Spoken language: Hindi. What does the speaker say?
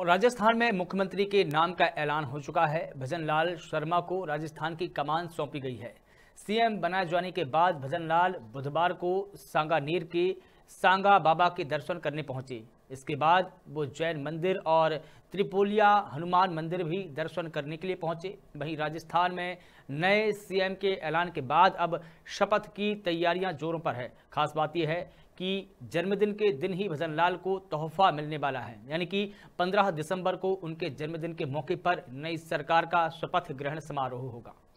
और राजस्थान में मुख्यमंत्री के नाम का ऐलान हो चुका है भजन लाल शर्मा को राजस्थान की कमान सौंपी गई है सीएम बनाए जाने के बाद भजन लाल बुधवार को सांगानेर के सांगा बाबा के दर्शन करने पहुंचे इसके बाद वो जैन मंदिर और त्रिपोलिया हनुमान मंदिर भी दर्शन करने के लिए पहुंचे वहीं राजस्थान में नए सीएम के ऐलान के बाद अब शपथ की तैयारियां जोरों पर है खास बात यह है कि जन्मदिन के दिन ही भजन लाल को तोहफा मिलने वाला है यानी कि 15 दिसंबर को उनके जन्मदिन के मौके पर नई सरकार का शपथ ग्रहण समारोह होगा